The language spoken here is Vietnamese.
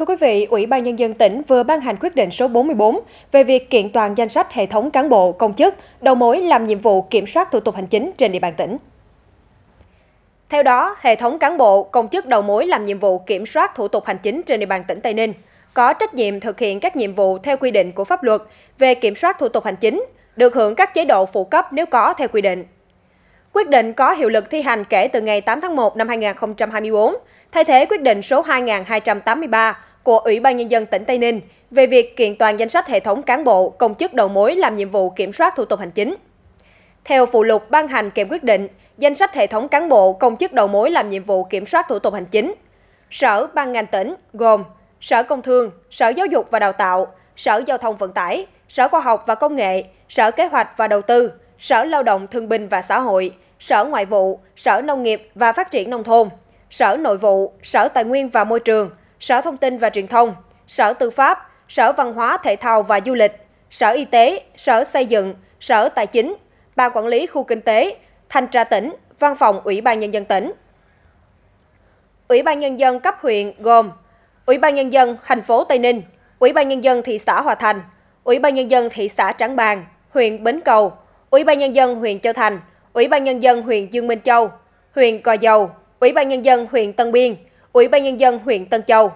Thưa quý vị, Ủy ban Nhân dân tỉnh vừa ban hành quyết định số 44 về việc kiện toàn danh sách hệ thống cán bộ, công chức, đầu mối làm nhiệm vụ kiểm soát thủ tục hành chính trên địa bàn tỉnh. Theo đó, hệ thống cán bộ, công chức đầu mối làm nhiệm vụ kiểm soát thủ tục hành chính trên địa bàn tỉnh Tây Ninh có trách nhiệm thực hiện các nhiệm vụ theo quy định của pháp luật về kiểm soát thủ tục hành chính, được hưởng các chế độ phụ cấp nếu có theo quy định. Quyết định có hiệu lực thi hành kể từ ngày 8 tháng 1 năm 2024, thay thế quyết định số 2283 của Ủy ban Nhân dân tỉnh Tây Ninh về việc kiện toàn danh sách hệ thống cán bộ, công chức đầu mối làm nhiệm vụ kiểm soát thủ tục hành chính. Theo phụ lục ban hành kèm quyết định, danh sách hệ thống cán bộ, công chức đầu mối làm nhiệm vụ kiểm soát thủ tục hành chính. Sở ban ngành tỉnh gồm Sở Công Thương, Sở Giáo dục và Đào tạo, Sở Giao thông Vận tải, Sở Khoa học và Công nghệ, Sở Kế hoạch và Đầu tư, Sở Lao động Thương binh và Xã hội, Sở Ngoại vụ, Sở Nông nghiệp và Phát triển Nông thôn, Sở Nội vụ, Sở Tài nguyên và Môi trường, Sở Thông tin và Truyền thông, Sở Tư pháp, Sở Văn hóa Thể thao và Du lịch, Sở Y tế, Sở Xây dựng, Sở Tài chính, Ban Quản lý Khu Kinh tế, Thanh tra tỉnh, Văn phòng Ủy ban Nhân dân tỉnh. Ủy ban Nhân dân cấp huyện gồm Ủy ban Nhân dân thành phố Tây Ninh, Ủy ban Nhân dân thị xã Hòa Thành, Ủy ban Nhân dân thị xã Trảng Bàng, huyện Bến Cầu, Ủy ban Nhân dân huyện Châu Thành, Ủy ban Nhân dân huyện Dương Minh Châu, huyện Cò Dầu, Ủy ban Nhân dân huyện Tân Biên, Ủy ban Nhân dân huyện Tân Châu.